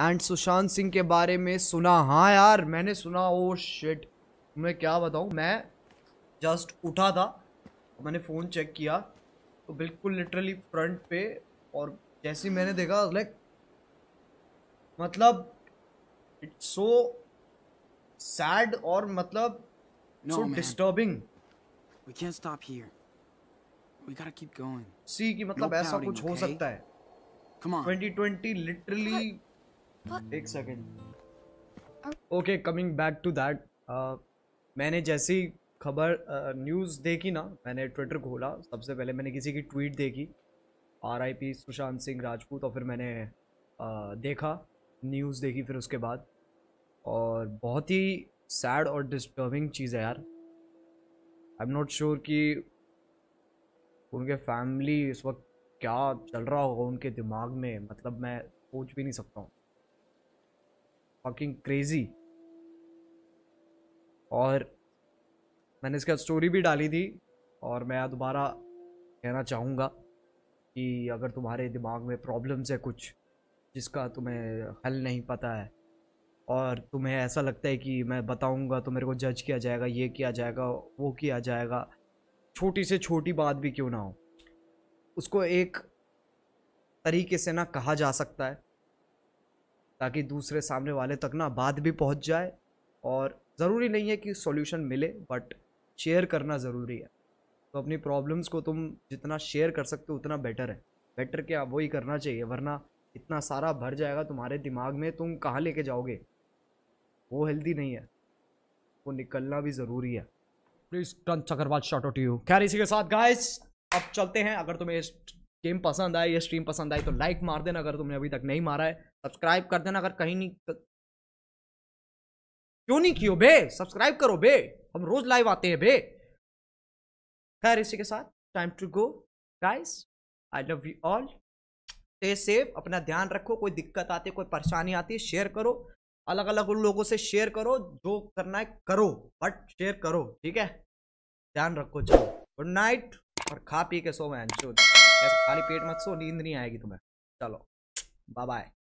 And Sushant Singh के बारे में सुना हाँ यार मैंने सुना ओ oh शिट मैं क्या बताऊँ मैं जस्ट उठा था मैंने फ़ोन चेक किया तो बिल्कुल लिटरली फ्रंट पे और जैसे ही मैंने देखा लाइक मतलब इट्स सो सैड और मतलब so disturbing we can stop here we got to keep going see कि मतलब no ऐसा कुछ okay? हो सकता है कम ऑन 2020 लिटरली एक second okay coming back to that मैंने जैसी खबर न्यूज़ uh, देखी ना मैंने ट्विटर खोला सबसे पहले मैंने किसी की ट्वीट देखी R I P Sushant Singh Rajput और फिर मैंने uh, देखा न्यूज़ देखी फिर उसके बाद और बहुत ही सैड और डिस्टर्बिंग चीज़ है यार आई एम नॉट श्योर कि उनके फैमिली इस वक्त क्या चल रहा होगा उनके दिमाग में मतलब मैं सोच भी नहीं सकता हूँ फकिंग क्रेजी और मैंने इसका स्टोरी भी डाली थी और मैं दोबारा कहना चाहूँगा कि अगर तुम्हारे दिमाग में प्रॉब्लम्स है कुछ जिसका तुम्हें हल नहीं पता है और तुम्हें ऐसा लगता है कि मैं बताऊंगा तो मेरे को जज किया जाएगा ये किया जाएगा वो किया जाएगा छोटी से छोटी बात भी क्यों ना हो उसको एक तरीके से ना कहा जा सकता है ताकि दूसरे सामने वाले तक ना बात भी पहुंच जाए और ज़रूरी नहीं है कि सॉल्यूशन मिले बट शेयर करना ज़रूरी है तो अपनी प्रॉब्लम्स को तुम जितना शेयर कर सकते हो उतना बेटर है बेटर क्या वही करना चाहिए वरना इतना सारा भर जाएगा तुम्हारे दिमाग में तुम कहाँ लेके जाओगे वो हेल्दी नहीं है वो निकलना भी ज़रूरी है प्लीज़ टन चक्रवाल शॉर्ट आउट यू खैर इसी के साथ गाइस अब चलते हैं अगर तुम्हें गेम पसंद आए या स्ट्रीम पसंद आए तो लाइक मार देना अगर तुमने अभी तक नहीं मारा है सब्सक्राइब कर देना अगर कहीं नहीं क्यों नहीं कियो बे सब्सक्राइब करो बे हम रोज लाइव आते हैं बे खैर इसी के साथ time to go guys I love you all stay safe अपना ध्यान रखो कोई दिक्कत आती है कोई परेशानी आती है शेयर करो अलग अलग उन लोगों से शेयर करो जो करना है करो बट शेयर करो ठीक है ध्यान रखो चलो गुड नाइट और खा पी के सो मैं खाली पेट मत सो नींद नहीं आएगी तुम्हें चलो बाय बाय